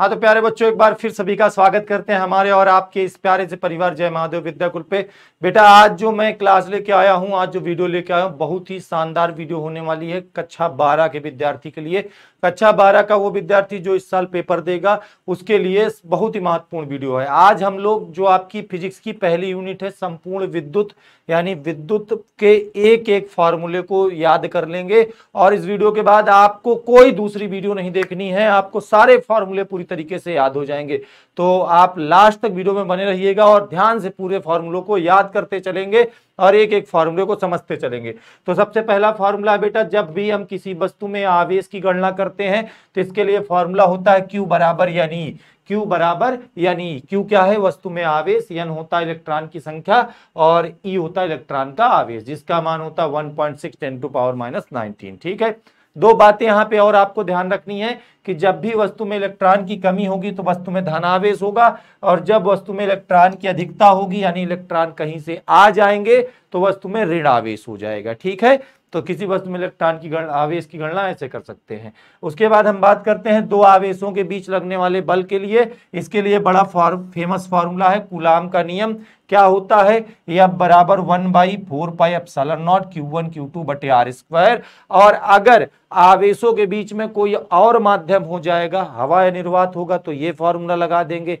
हाँ तो प्यारे बच्चों एक बार फिर सभी का स्वागत करते हैं हमारे और आपके इस प्यारे से परिवार जय महादेव विद्याकुल पे बेटा आज जो मैं क्लास लेके आया हूँ आज जो वीडियो लेके आया हूँ बहुत ही शानदार वीडियो होने वाली है कक्षा बारह के विद्यार्थी के लिए कक्षा बारह का वो विद्यार्थी जो इस साल पेपर देगा उसके लिए बहुत ही महत्वपूर्ण वीडियो है आज हम लोग जो आपकी फिजिक्स की पहली यूनिट है संपूर्ण विद्युत यानी विद्युत के एक एक फार्मूले को याद कर लेंगे और इस वीडियो के बाद आपको कोई दूसरी वीडियो नहीं देखनी है आपको सारे फार्मूले पूरी तरीके से याद हो जाएंगे तो आप लास्ट तक वीडियो में बने रहिएगा और ध्यान से पूरे फार्मूलों को याद करते चलेंगे और एक एक फार्मूले को समझते चलेंगे तो सबसे पहला फार्मूला बेटा जब भी हम किसी वस्तु में आवेश की गणना करते हैं तो इसके लिए फार्मूला होता है क्यू बराबर यानी क्यू बराबर यानी क्यू क्या है वस्तु में आवेश यन होता है इलेक्ट्रॉन की संख्या और ई e होता है इलेक्ट्रॉन का आवेश जिसका मान होता है one point six ten two power minus nineteen ठीक है दो बातें यहाँ पे और आपको ध्यान रखनी है कि जब भी वस्तु में इलेक्ट्रॉन की कमी होगी तो वस्तु में धनावेश होगा और जब वस्तु में इलेक्ट्रॉन की अधिकता होगी यानी इलेक्ट्रॉन कहीं से आ जाएंगे तो वस्तु में ऋण आवेश हो जाएगा ठीक है तो किसी वस्तु में इलेक्ट्रॉन की गण आवेश की गणना ऐसे कर सकते हैं उसके बाद हम बात करते हैं दो आवेशों के बीच लगने वाले बल के लिए इसके लिए बड़ा फॉर्म फेमस फॉर्मूला है कुलाम का नियम क्या होता है यह बराबर one by four pi epsilon naught Q one Q two बटे आर स्क्वायर और अगर आवेशों के बीच में कोई और माध्यम हो जाएगा हवा निर्वात होगा तो ये फॉर्मूला लगा देंगे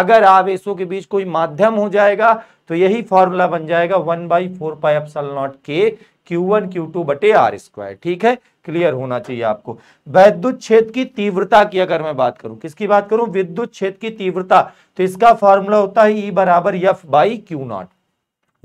अगर आवेशों के बीच कोई माध्यम हो जाएगा तो यही फॉर्मूला बन जाएगा one by four pi epsilon naught के क्यू वन क्यू टू बटे आर स्क्वायर ठीक है क्लियर होना चाहिए आपको वैद्युत क्षेत्र की तीव्रता की अगर मैं बात करूं किसकी बात करूं विद्युत क्षेत्र की तीव्रता तो इसका फॉर्मूला होता है ई e बराबर F by Q naught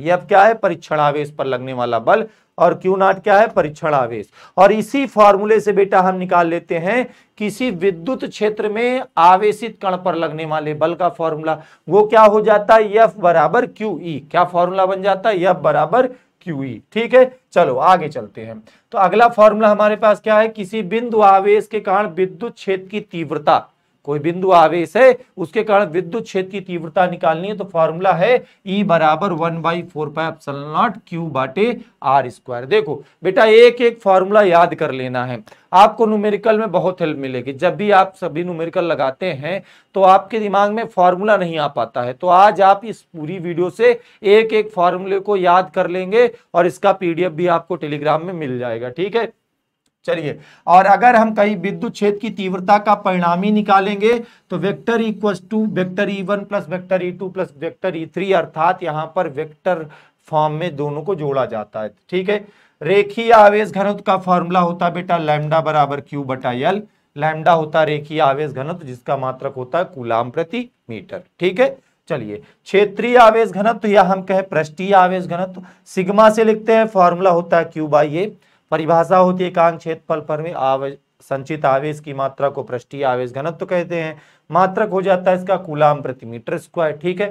F क्या है परीक्षण आवेश पर लगने वाला बल और क्यू नॉट क्या है परीक्षण आवेश और इसी फॉर्मूले से बेटा हम निकाल लेते हैं किसी विद्युत क्षेत्र में आवेशित कण पर लगने वाले बल का फॉर्मूला वो क्या हो जाता है यफ बराबर क्यू ई e। क्या फॉर्मूला बन जाता है यफ बराबर क्यूई e. ठीक है चलो आगे चलते हैं तो अगला फॉर्मूला हमारे पास क्या है किसी बिंदु आवेश के कारण विद्युत क्षेत्र की तीव्रता कोई बिंदु आवेश है उसके कारण विद्युत क्षेत्र की तीव्रता निकालनी है तो फॉर्मूला है ई e बराबर one by four pi naught Q बाटे आर स्क्वायर देखो बेटा एक एक फॉर्मूला याद कर लेना है आपको न्यूमेरिकल में बहुत हेल्प मिलेगी जब भी आप सभी न्यूमेरिकल लगाते हैं तो आपके दिमाग में फॉर्मूला नहीं आ पाता है तो आज आप इस पूरी वीडियो से एक एक फॉर्मूले को याद कर लेंगे और इसका पीडीएफ भी आपको टेलीग्राम में मिल जाएगा ठीक है चलिए और अगर हम कहीं विद्युत क्षेत्र की तीव्रता का परिणामी निकालेंगे तो vector equal to vector E one plus vector E two plus vector E e three अर्थात यहां पर वेक्टर फॉर्म में दोनों को जोड़ा जाता है ठीक है रेखीय आवेश घनत्व का फॉर्मूला होता है बेटा लैमडा बराबर क्यू बटा यल लैमडा होता रेखीय आवेश घनत्व जिसका मात्रक होता है कुलाम प्रति मीटर ठीक है चलिए क्षेत्रीय आवेश घनत्व या हम कहें पृष्ठीय आवेश घनत्व सिग्मा से लिखते हैं फॉर्मूला होता है क्यू बाई ए परिभाषा होती है कांग क्षेत्रफल पर में आवेश संचित आवेश की मात्रा को पृष्ठीय आवेश घनत्व तो कहते हैं मात्रक हो जाता है इसका कुलाम प्रति मीटर स्क्वायर ठीक है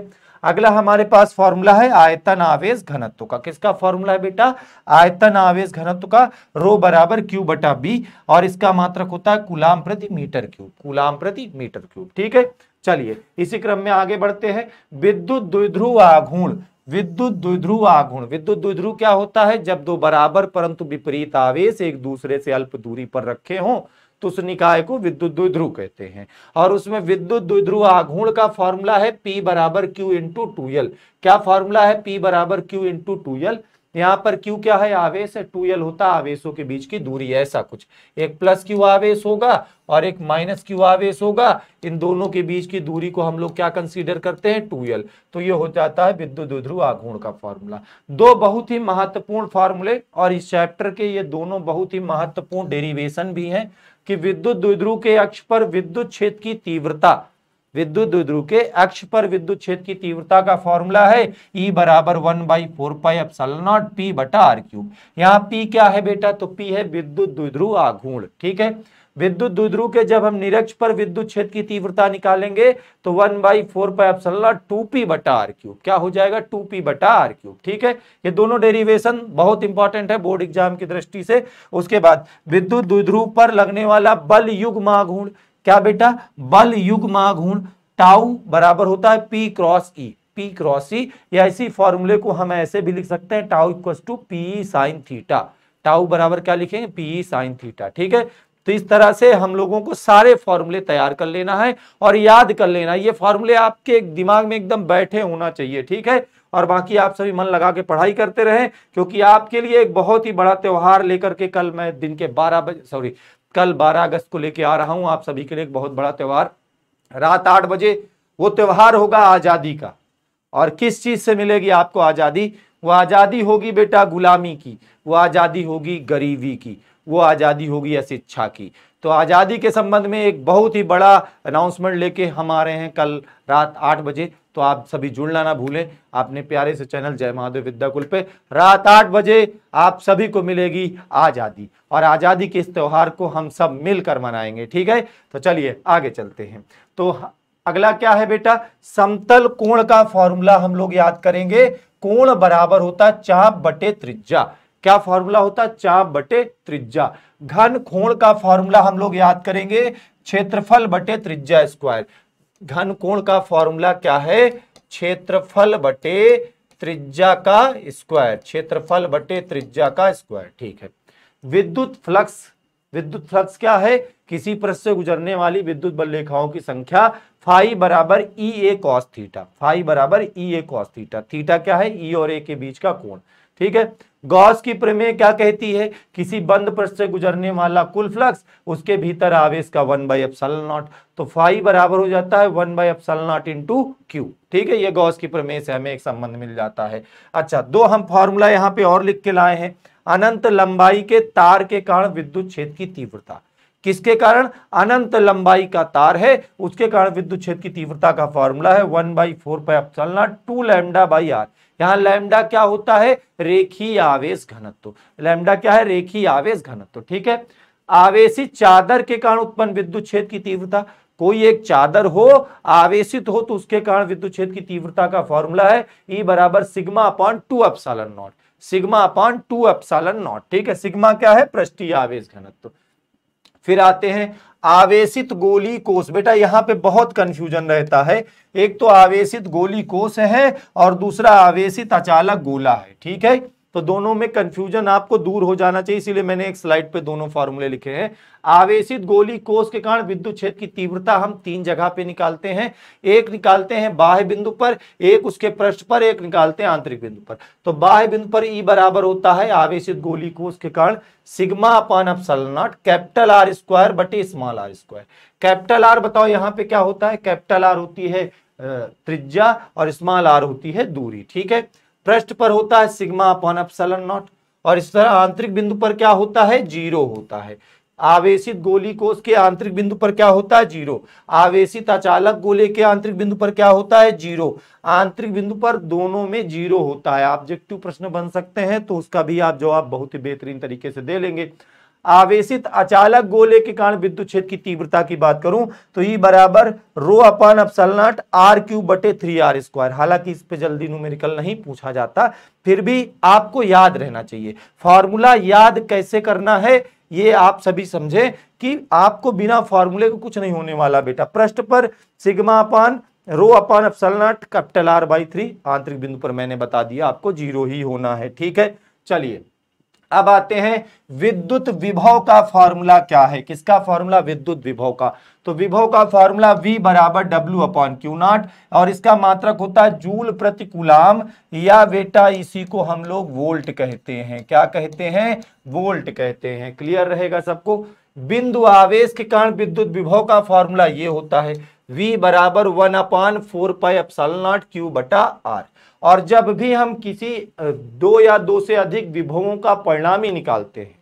अगला हमारे पास फॉर्मूला है आयतन आवेश घनत्व का किसका फॉर्मूला है बेटा आयतन आवेश घनत्व का रो बराबर क्यू बटा बी और इसका मात्रक होता है कुलाम प्रति मीटर क्यूब कुलाम प्रति मीटर क्यूब ठीक है चलिए इसी क्रम में आगे बढ़ते हैं विद्युत द्विध्रुव आघूर्ण विद्युत द्विध्रुव आघूर्ण विद्युत द्विध्रुव क्या होता है जब दो बराबर परंतु विपरीत आवेश एक दूसरे से अल्प दूरी पर रखे हों तो उस निकाय को विद्युत द्विध्रुव कहते हैं और उसमें विद्युत द्विध्रुव आघूर्ण का फॉर्मूला है P बराबर क्यू इंटू टू क्या फॉर्मूला है P बराबर क्यू इंटू टू यहाँ पर Q क्या है आवेश है टू एल होता आवेशों के बीच की दूरी ऐसा कुछ एक प्लस क्यू आवेश होगा और एक माइनस क्यू आवेश होगा इन दोनों के बीच की दूरी को हम लोग क्या कंसीडर करते हैं टू एल तो ये हो जाता है विद्युत ध्रुव आघूर्ण का फॉर्मूला दो बहुत ही महत्वपूर्ण फॉर्मूले और इस चैप्टर के ये दोनों बहुत ही महत्वपूर्ण डेरिवेशन भी है कि विद्युत ध्रुव के अक्ष पर विद्युत क्षेत्र की तीव्रता विद्युत ध्रुव के अक्ष पर विद्युत क्षेत्र की तीव्रता का फॉर्मूला है E बराबर one by four pi epsilon naught P बटा आर क्यूब यहाँ पी क्या है बेटा तो पी है विद्युत द्विध्रुव आघूर्ण ठीक है विद्युत द्विध्रुव के जब हम निरक्ष पर विद्युत क्षेत्र की तीव्रता निकालेंगे तो one by four pi epsilon two P बटा आर क्यूब क्या हो जाएगा टू पी बटा आर क्यूब ठीक है ये दोनों डेरिवेशन बहुत इंपॉर्टेंट है बोर्ड एग्जाम की दृष्टि से उसके बाद विद्युत द्विध्रुव पर लगने वाला बल युग माघूर्ण क्या बेटा बल युग महाघूर्ण टाउ बराबर होता है P cross E P cross E या इसी फॉर्मूले को हम ऐसे भी लिख सकते हैं tau equal to P sine theta tau बराबर क्या लिखेंगे पी साइन थीटा ठीक है तो इस तरह से हम लोगों को सारे फॉर्मूले तैयार कर लेना है और याद कर लेना ये फॉर्मूले आपके दिमाग में एकदम बैठे होना चाहिए ठीक है और बाकी आप सभी मन लगा के पढ़ाई करते रहें क्योंकि आपके लिए एक बहुत ही बड़ा त्यौहार लेकर के कल मैं दिन के बारह बजे सॉरी कल 12 अगस्त को लेके आ रहा हूं आप सभी के लिए एक बहुत बड़ा त्यौहार रात आठ बजे वो त्यौहार होगा आज़ादी का और किस चीज़ से मिलेगी आपको आज़ादी वो आज़ादी होगी बेटा गुलामी की वो आज़ादी होगी गरीबी की वो आज़ादी होगी शिक्षा की तो आज़ादी के संबंध में एक बहुत ही बड़ा अनाउंसमेंट लेके हम आ रहे हैं कल रात आठ बजे तो आप सभी जुड़ना ना भूलें आपने प्यारे से चैनल जय महादेव विद्याकुल पे रात आठ बजे आप सभी को मिलेगी आज़ादी और आज़ादी के इस त्यौहार को हम सब मिलकर मनाएंगे ठीक है तो चलिए आगे चलते हैं तो अगला क्या है बेटा समतल कोण का फॉर्मूला हम लोग याद करेंगे कोण बराबर होता है चाप बटे त्रिज्या क्या फॉर्मूला होता चाप बटे त्रिज्या घन कोण का फॉर्मूला हम लोग याद करेंगे क्षेत्रफल बटे त्रिज्या स्क्वायर घन कोण का फॉर्मूला क्या है क्षेत्रफल बटे त्रिज्या का स्क्वायर क्षेत्रफल बटे त्रिज्या का स्क्वायर ठीक है विद्युत फ्लक्स विद्युत फ्लक्स क्या है किसी प्रश्न से गुजरने वाली विद्युत बल रेखाओं की संख्या फाइव बराबर E A cos theta five बराबर E A cos theta theta क्या है ई और ए के बीच का कोण ठीक है गॉस की प्रमेय क्या कहती है किसी बंद पृष्ठ से गुजरने वाला कुल फ्लक्स उसके भीतर आवेश का वन बाई एप्सल नॉट तो फाइव बराबर हो जाता है one by epsilon naught two Q ठीक है ये गॉस की प्रमेय से हमें एक संबंध मिल जाता है अच्छा दो हम फॉर्मूला यहाँ पे और लिख के लाए हैं अनंत लंबाई के तार के कारण विद्युत क्षेत्र की तीव्रता किसके कारण अनंत लंबाई का तार है उसके कारण विद्युत क्षेत्र की तीव्रता का फॉर्मूला है one by four pi naught two lambda by R यहाँ लैमडा क्या होता है रेखी आवेश घनत्व लैमडा क्या है रेखी आवेश घनत्व ठीक है आवेशी चादर के कारण उत्पन्न विद्युत क्षेत्र की तीव्रता कोई एक चादर हो आवेशित हो तो उसके कारण विद्युत क्षेत्र की तीव्रता का फॉर्मूला है ई e बराबर sigma upon two epsilon naught sigma upon two epsilon naught ठीक है सिग्मा क्या है पृष्ठीय आवेश घनत्व फिर आते हैं आवेशित गोली कोष बेटा यहां पे बहुत कंफ्यूजन रहता है एक तो आवेशित गोली कोष है और दूसरा आवेशित अचालक गोला है ठीक है तो दोनों में कंफ्यूजन आपको दूर हो जाना चाहिए इसीलिए मैंने एक स्लाइड पे दोनों फॉर्मूले लिखे हैं आवेशित गोली कोष के कारण विद्युत क्षेत्र की तीव्रता हम तीन जगह पे निकालते हैं एक निकालते हैं बाह्य बिंदु पर एक उसके पृष्ठ पर एक निकालते हैं आंतरिक बिंदु पर तो बाह्य बिंदु पर ई e बराबर होता है आवेशित गोली कोष के कारण सिग्मा अपान अब सलनाट कैपिटल आर स्क्वायर बटे small R square capital R बताओ यहाँ पे क्या होता है कैपिटल आर होती है त्रिज्या और स्मॉल आर होती है दूरी ठीक है पृष्ठ पर होता है सिग्मा अपॉन एप्सलन नॉट और इस तरह आंतरिक बिंदु पर क्या होता है जीरो होता है आवेशित गोली को उसके आंतरिक बिंदु पर क्या होता है जीरो आवेशित अचालक गोले के आंतरिक बिंदु पर क्या होता है जीरो आंतरिक बिंदु पर दोनों में जीरो होता है ऑब्जेक्टिव प्रश्न बन सकते हैं तो उसका भी आप जवाब बहुत ही बेहतरीन तरीके से दे लेंगे आवेशित अचालक गोले के कारण विद्युत क्षेत्र की तीव्रता की बात करूं तो ई बराबर rho upon epsilon R Q बटे थ्री आर स्क्वायर हालांकि इस पे जल्दी न्यूमेरिकल नहीं पूछा जाता फिर भी आपको याद रहना चाहिए फॉर्मूला याद कैसे करना है ये आप सभी समझे कि आपको बिना फॉर्मूले को कुछ नहीं होने वाला बेटा प्रश्न पर sigma upon rho upon epsilon naught capital R by three आंतरिक बिंदु पर मैंने बता दिया आपको जीरो ही होना है ठीक है चलिए अब आते हैं विद्युत विभव का फॉर्मूला क्या है किसका फॉर्मूला विद्युत विभव का तो विभव का फॉर्मूला V बराबर W अपॉन क्यू नॉट और इसका मात्रक होता है जूल प्रति कुलाम या बेटा इसी को हम लोग वोल्ट कहते हैं क्या कहते हैं वोल्ट कहते हैं क्लियर रहेगा सबको बिंदु आवेश के कारण विद्युत विभव का फॉर्मूला ये होता है वी बराबर one upon four pi epsilon naught Q बटा आर और जब भी हम किसी दो या दो से अधिक विभवों का परिणाम ही निकालते हैं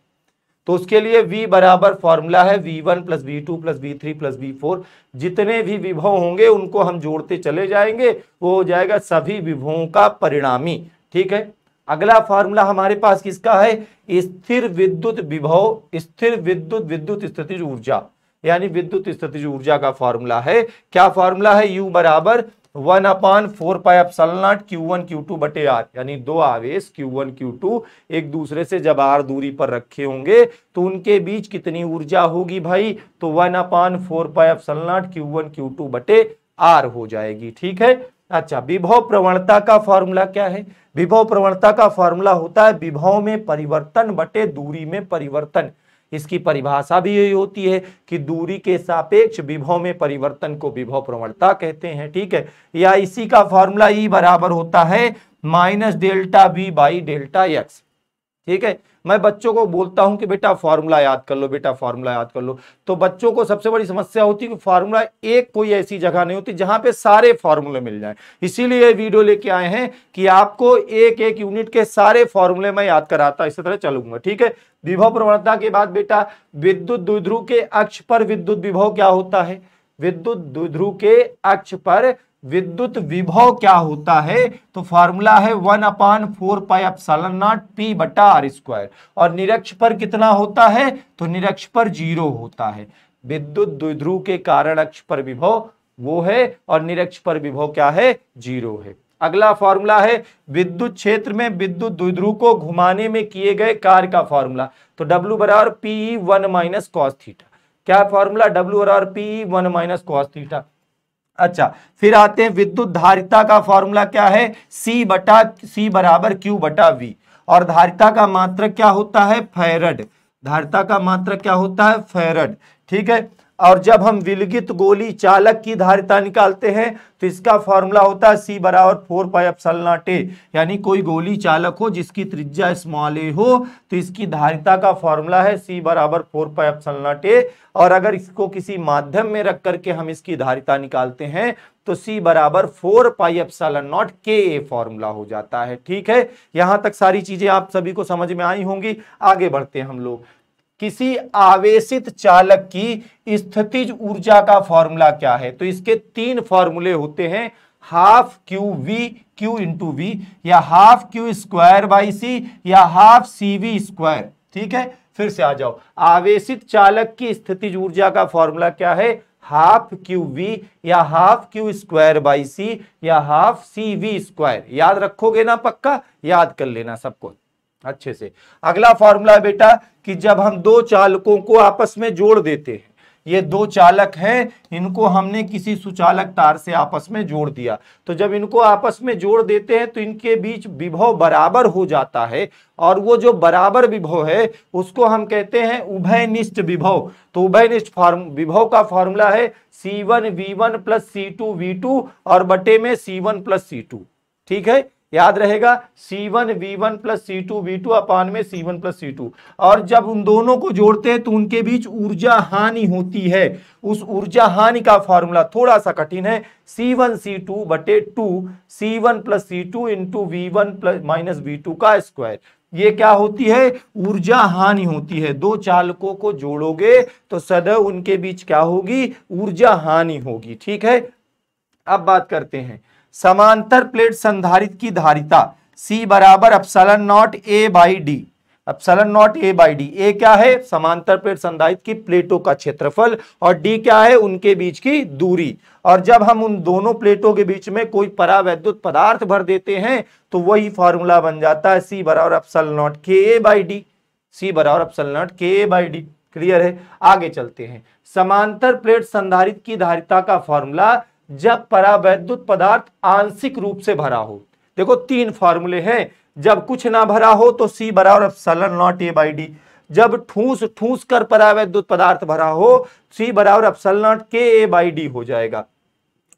तो उसके लिए v बराबर फॉर्मूला है v1 one plus V two plus V three plus V four जितने भी विभव होंगे उनको हम जोड़ते चले जाएंगे वो हो जाएगा सभी विभवों का परिणामी ठीक है अगला फॉर्मूला हमारे पास किसका है स्थिर विद्युत विभव स्थिर विद्युत विद्युत स्थितिज ऊर्जा यानी विद्युत स्थितिज ऊर्जा का फॉर्मूला है क्या फॉर्मूला है यू बराबर वन अपान फोर पाई अब naught Q one Q two बटे आर यानी दो आवेश क्यू वन क्यू टू एक दूसरे से जब आर दूरी पर रखे होंगे तो उनके बीच कितनी ऊर्जा होगी भाई तो वन अपान फोर पाई अब naught Q one Q two बटे आर हो जाएगी ठीक है अच्छा विभव प्रवणता का फॉर्मूला क्या है विभव प्रवणता का फॉर्मूला होता है विभव में परिवर्तन बटे दूरी में परिवर्तन इसकी परिभाषा भी यही होती है कि दूरी के सापेक्ष विभव में परिवर्तन को विभव प्रवणता कहते हैं ठीक है या इसी का फॉर्मूला ई e बराबर होता है minus delta B by delta X ठीक है मैं बच्चों को बोलता हूं कि बेटा फार्मूला याद कर लो बेटा फार्मूला याद कर लो तो बच्चों को सबसे बड़ी समस्या होती है कि फार्मूला एक कोई ऐसी जगह नहीं होती जहां पे सारे फार्मूले मिल जाए इसीलिए वीडियो लेके आए हैं कि आपको एक एक यूनिट के सारे फार्मूले मैं याद कराता इसी तरह चलूंगा ठीक है विभव प्रवणता के बाद बेटा विद्युत द्विध्रुव के अक्ष पर विद्युत विभव क्या होता है विद्युत द्विध्रुव के अक्ष पर विद्युत विभव क्या होता है तो फॉर्मूला है one upon four pi epsilon naught P बटा आर स्क्वायर और निरक्ष पर कितना होता है तो निरक्ष पर जीरो होता है विद्युत द्विध्रुव के कारण अक्ष पर विभव वो है और निरक्ष पर विभव क्या है जीरो है अगला फॉर्मूला है विद्युत क्षेत्र में विद्युत द्विध्रुव को घुमाने में किए गए कार्य का फॉर्मूला तो डब्ल्यू बराबर P one minus cos theta क्या फॉर्मूला डब्ल्यू बराबर P one minus cos theta अच्छा फिर आते हैं विद्युत धारिता का फॉर्मूला क्या है सी बटा सी बराबर क्यू बटा वी और धारिता का मात्र क्या होता है फेरड धारिता का मात्र क्या होता है फेरड ठीक है और जब हम विलगित गोली चालक की धारिता निकालते हैं तो इसका फॉर्मूला होता है सी बराबर फोर पाई एप्सल यानी कोई गोली चालक हो जिसकी त्रिज्या स्मॉल ए हो तो इसकी धारिता का फॉर्मूला है सी बराबर फोर पाई एप्सल नॉट ए और अगर इसको किसी माध्यम में रख करके हम इसकी धारिता निकालते हैं तो सी बराबर फोर पाई एप्सल नॉट के ए फॉर्मूला हो जाता है ठीक है यहां तक सारी चीजें आप सभी को समझ में आई होंगी आगे बढ़ते हैं हम लोग किसी आवेशित चालक की स्थितिज ऊर्जा का फॉर्मूला क्या है तो इसके तीन फॉर्मूले होते हैं half Q V Q into V या half Q square by C या हाफ सी वी स्क्वायर ठीक है फिर से आ जाओ आवेशित चालक की स्थितिज ऊर्जा का फॉर्मूला क्या है हाफ क्यू वी या half Q square by C या हाफ सी वी स्क्वायर याद रखोगे ना पक्का याद कर लेना सब कुछ अच्छे से अगला फॉर्मूला बेटा कि जब हम दो चालकों को आपस में जोड़ देते हैं ये दो चालक हैं इनको हमने किसी सुचालक तार से आपस में जोड़ दिया तो जब इनको आपस में जोड़ देते हैं तो इनके बीच विभव बराबर हो जाता है और वो जो बराबर विभव है उसको हम कहते हैं उभयनिष्ठ विभव तो उभयनिष्ठ फॉर्म विभव का फॉर्मूला है C one V one plus C two V two और बटे में C one plus C two ठीक है याद रहेगा C1 one V one plus C two V two upon में C one plus C two और जब उन दोनों को जोड़ते हैं तो उनके बीच ऊर्जा हानि होती है उस ऊर्जा हानि का फॉर्मूला थोड़ा सा कठिन है C1 वन सी टू बटे two C one plus C two into V one plus minus V two का स्क्वायर ये क्या होती है ऊर्जा हानि होती है दो चालकों को जोड़ोगे तो सदैव उनके बीच क्या होगी ऊर्जा हानि होगी ठीक है अब बात करते हैं समांतर प्लेट संधारित की धारिता सी बराबर epsilon naught A by D epsilon naught A by D A क्या है समांतर प्लेट संधारित की प्लेटों का क्षेत्रफल और डी क्या है उनके बीच की दूरी और जब हम उन दोनों प्लेटों के बीच में कोई परावैद्युत पदार्थ भर देते हैं तो वही फॉर्मूला बन जाता है सी बराबर अपसल नॉट के ए बाई डी सी बराबर अपसल नॉट के ए बाई डी क्लियर है आगे चलते हैं समांतर प्लेट संधारित की धारिता का फॉर्मूला जब परावैद्युत पदार्थ आंशिक रूप से भरा हो देखो तीन फॉर्मूले हैं जब कुछ ना भरा हो तो सी बराबर epsilon naught A by D जब ठूस ठूस कर परावैद्युत पदार्थ भरा हो सी बराबर अपसलन नॉट के ए बाई डी हो जाएगा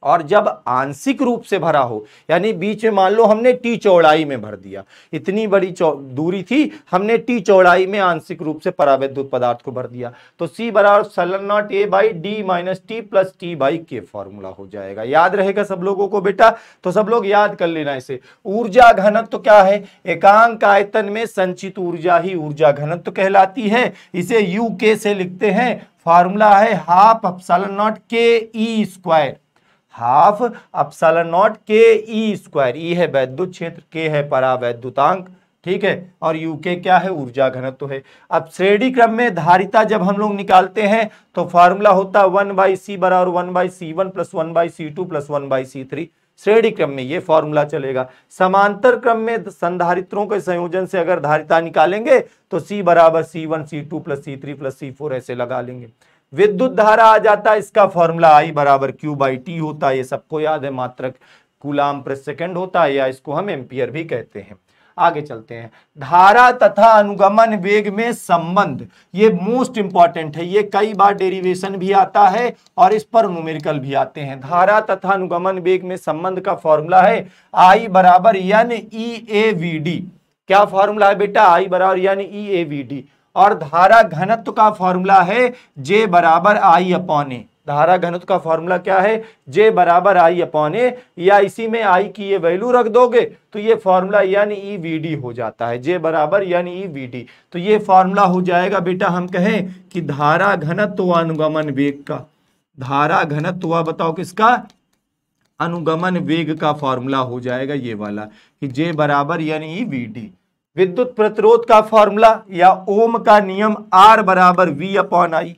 और जब आंशिक रूप से भरा हो यानी बीच में मान लो हमने टी चौड़ाई में भर दिया इतनी बड़ी दूरी थी हमने टी चौड़ाई में आंशिक रूप से परावैद्युत पदार्थ को भर दिया तो सी बराबर epsilon naught A by D minus T plus T by K formula हो जाएगा याद रहेगा सब लोगों को बेटा तो सब लोग याद कर लेना इसे ऊर्जा घनत्व तो क्या है एकांक आयतन में संचित ऊर्जा ही ऊर्जा घनत्व तो कहलाती है इसे यू के से लिखते हैं फॉर्मूला है half epsilon naught K E square half epsilon naught K E square ई है वैद्युत क्षेत्र के है परावैद्युतांक ठीक है और यू के क्या है ऊर्जा घनत्व है अब श्रेणी क्रम में धारिता जब हम लोग निकालते हैं तो फार्मूला होता है वन बाई सी बराबर one by C one plus one by C two plus one by C three श्रेणी क्रम में ये फॉर्मूला चलेगा समांतर क्रम में संधारित्रों के संयोजन से अगर धारिता निकालेंगे तो सी बराबर C one C two plus C three plus C four ऐसे लगा लेंगे विद्युत धारा आ जाता है इसका फॉर्मूला आई बराबर क्यू बाई टी होता है ये सबको याद है मात्रक कुलाम पर सेकेंड होता है या इसको हम एम्पियर भी कहते हैं आगे चलते हैं धारा तथा अनुगमन वेग में संबंध ये मोस्ट इंपॉर्टेंट है ये कई बार डेरिवेशन भी आता है और इस पर न्यूमेरिकल भी आते हैं धारा तथा अनुगमन वेग में संबंध का फॉर्मूला है आई बराबर N E A V D क्या फॉर्मूला है बेटा आई बराबर N E A V D और धारा घनत्व का फॉर्मूला है जे बराबर आई अपॉन ए धारा घनत्व का फॉर्मूला क्या है जे बराबर आई अपॉन ए या इसी में आई की ये वैल्यू रख दोगे तो ये फॉर्मूला यानी ई वी डी हो जाता है जे बराबर यानी ई वी डी तो ये फॉर्मूला हो जाएगा बेटा हम कहें कि धारा घनत्व अनुगमन वेग का धारा घनत्व हुआ बताओ किसका अनुगमन वेग का फॉर्मूला हो जाएगा ये वाला कि जे बराबर यानी ई वी डी विद्युत प्रतिरोध का फॉर्मूला या ओम का नियम आर बराबर वी अपॉन आई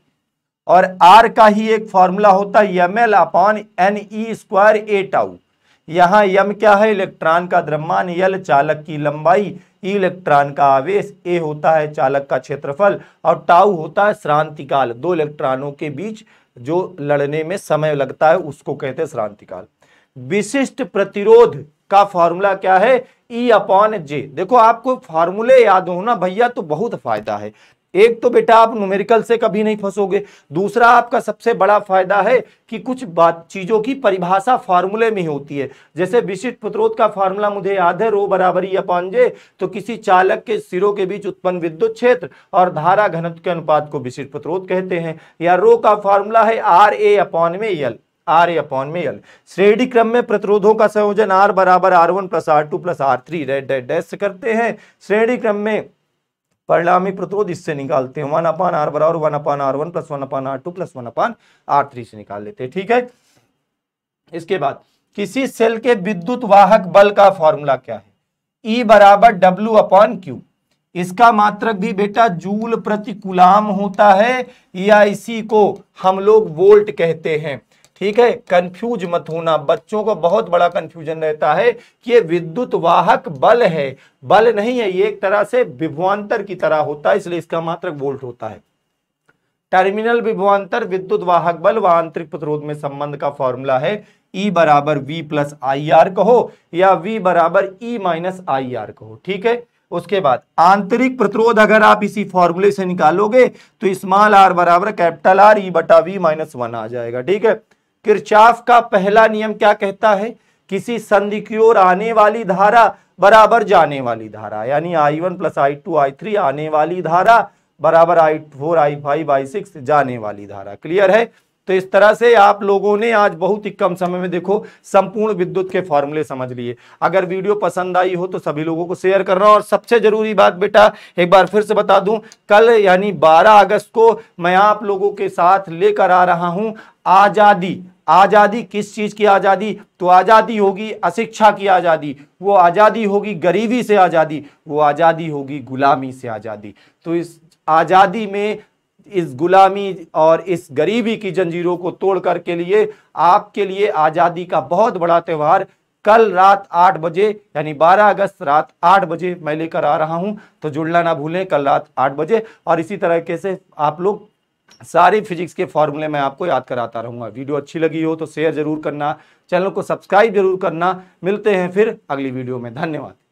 और आर का ही एक फॉर्मूला होता है M L upon N E square A tau यहां यम क्या है इलेक्ट्रॉन का द्रव्यमान यल चालक की लंबाई e इलेक्ट्रॉन का आवेश ए होता है चालक का क्षेत्रफल और टाउ होता है श्रांतिकाल दो इलेक्ट्रॉनों के बीच जो लड़ने में समय लगता है उसको कहते हैं श्रांतिकाल विशिष्ट प्रतिरोध का फॉर्मूला क्या है ई अपॉन जे देखो आपको फार्मूले याद हो ना भैया तो बहुत फायदा है एक तो बेटा आप न्यूमेरिकल से कभी नहीं फंसोगे दूसरा आपका सबसे बड़ा फायदा है कि कुछ बात चीजों की परिभाषा फार्मूले में होती है जैसे विशिष्ट प्रतिरोध का फार्मूला मुझे याद है रो बराबर ई अपॉन जे तो किसी चालक के सिरों के बीच उत्पन्न विद्युत क्षेत्र और धारा घनत्व के अनुपात को विशिष्ट प्रतिरोध कहते हैं या रो का फार्मूला है आर ए अपॉन में यल आर अपॉन में एल श्रेणी क्रम में प्रतिरोधों का संयोजन आर बराबर R one plus R two plus R three रेड डेड डैश करते हैं श्रेणी क्रम में परिणामी प्रतिरोध इससे निकालते हैं वन अपान आर बराबर one upon R one plus one upon R two plus one upon R three से निकाल लेते हैं ठीक है इसके बाद किसी सेल के विद्युत वाहक बल का फॉर्मूला क्या है ई e बराबर डब्ल्यू अपॉन क्यू इसका मात्रक भी बेटा जूल प्रति कुलाम होता है या e इसी को हम लोग वोल्ट कहते हैं ठीक है कंफ्यूज मत होना बच्चों को बहुत बड़ा कंफ्यूजन रहता है कि ये विद्युत वाहक बल है बल नहीं है ये एक तरह से विभवान्तर की तरह होता है इसलिए इसका मात्र वोल्ट होता है टर्मिनल विभवान्तर विद्युत वाहक बल व आंतरिक प्रतिरोध में संबंध का फॉर्मूला है E बराबर वी प्लस आई आर कहो या V बराबर E माइनस आई आर कहो ठीक है उसके बाद आंतरिक प्रतिरोध अगर आप इसी फॉर्मूले से निकालोगे तो स्मॉल आर बराबर कैपिटल आर ई बटा वी माइनस वन आ जाएगा ठीक है किरचाफ का पहला नियम क्या कहता है किसी संधि की ओर आने वाली धारा बराबर जाने वाली धारा यानी I one plus I two I three आने वाली धारा बराबर I four I five I six जाने वाली धारा क्लियर है तो इस तरह से आप लोगों ने आज बहुत ही कम समय में देखो संपूर्ण विद्युत के फॉर्मूले समझ लिए अगर वीडियो पसंद आई हो तो सभी लोगों को शेयर करना और सबसे जरूरी बात बेटा एक बार फिर से बता दूं कल यानी 12 अगस्त को मैं आप लोगों के साथ लेकर आ रहा हूं आज़ादी आज़ादी किस चीज़ की आज़ादी तो आज़ादी होगी अशिक्षा की आज़ादी वो आज़ादी होगी गरीबी से आज़ादी वो आज़ादी होगी गुलामी से आज़ादी तो इस आज़ादी में इस गुलामी और इस गरीबी की जंजीरों को तोड़ कर के लिए आपके लिए आज़ादी का बहुत बड़ा त्यौहार कल रात आठ बजे यानी बारह अगस्त रात आठ बजे मैं लेकर आ रहा हूं तो जुड़ना ना भूलें कल रात आठ बजे और इसी तरीके से आप लोग सारे फिजिक्स के फॉर्मूले मैं आपको याद कराता रहूँगा वीडियो अच्छी लगी हो तो शेयर जरूर करना चैनल को सब्सक्राइब जरूर करना मिलते हैं फिर अगली वीडियो में धन्यवाद